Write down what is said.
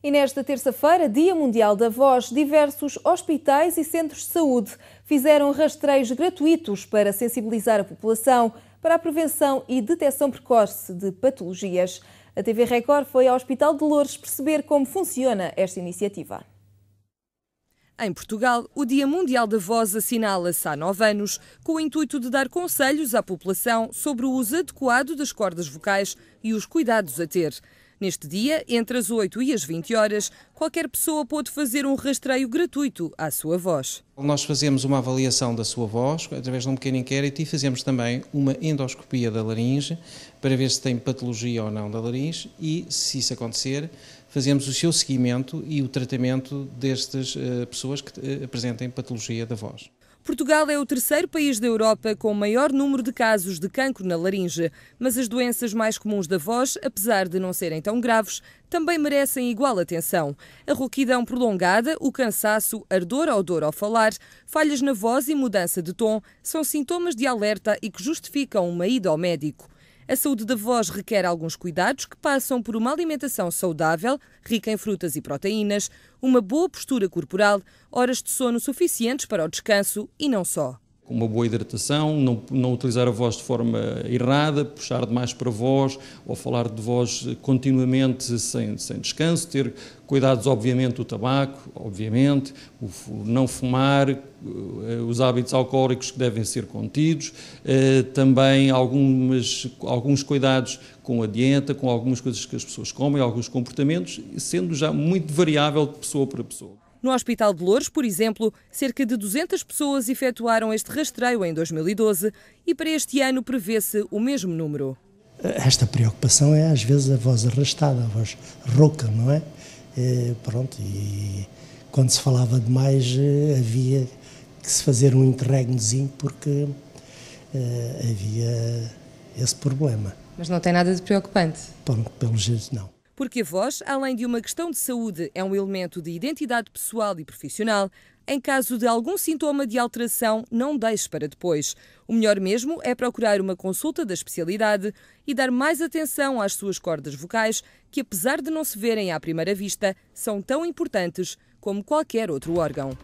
E nesta terça-feira, Dia Mundial da Voz, diversos hospitais e centros de saúde fizeram rastreios gratuitos para sensibilizar a população para a prevenção e detecção precoce de patologias. A TV Record foi ao Hospital de Lourdes perceber como funciona esta iniciativa. Em Portugal, o Dia Mundial da Voz assinala-se há nove anos, com o intuito de dar conselhos à população sobre o uso adequado das cordas vocais e os cuidados a ter. Neste dia, entre as 8 e as 20 horas, qualquer pessoa pode fazer um rastreio gratuito à sua voz. Nós fazemos uma avaliação da sua voz através de um pequeno inquérito e fazemos também uma endoscopia da laringe para ver se tem patologia ou não da laringe e, se isso acontecer, fazemos o seu seguimento e o tratamento destas eh, pessoas que eh, apresentem patologia da voz. Portugal é o terceiro país da Europa com o maior número de casos de cancro na laringe, mas as doenças mais comuns da voz, apesar de não serem tão graves, também merecem igual atenção. A rouquidão prolongada, o cansaço, ardor ou dor ao falar, falhas na voz e mudança de tom são sintomas de alerta e que justificam uma ida ao médico. A saúde da voz requer alguns cuidados que passam por uma alimentação saudável, rica em frutas e proteínas, uma boa postura corporal, horas de sono suficientes para o descanso e não só com uma boa hidratação, não, não utilizar a voz de forma errada, puxar demais para a voz ou falar de voz continuamente sem, sem descanso, ter cuidados, obviamente, do tabaco, obviamente, o, não fumar, eh, os hábitos alcoólicos que devem ser contidos, eh, também algumas, alguns cuidados com a dieta, com algumas coisas que as pessoas comem, alguns comportamentos, sendo já muito variável de pessoa para pessoa. No Hospital de Louros, por exemplo, cerca de 200 pessoas efetuaram este rastreio em 2012 e para este ano prevê-se o mesmo número. Esta preocupação é às vezes a voz arrastada, a voz rouca, não é? E, eh, pronto, e quando se falava demais eh, havia que se fazer um interregnozinho porque eh, havia esse problema. Mas não tem nada de preocupante? pelo jeito não. Porque a voz, além de uma questão de saúde, é um elemento de identidade pessoal e profissional. Em caso de algum sintoma de alteração, não deixe para depois. O melhor mesmo é procurar uma consulta da especialidade e dar mais atenção às suas cordas vocais, que apesar de não se verem à primeira vista, são tão importantes como qualquer outro órgão.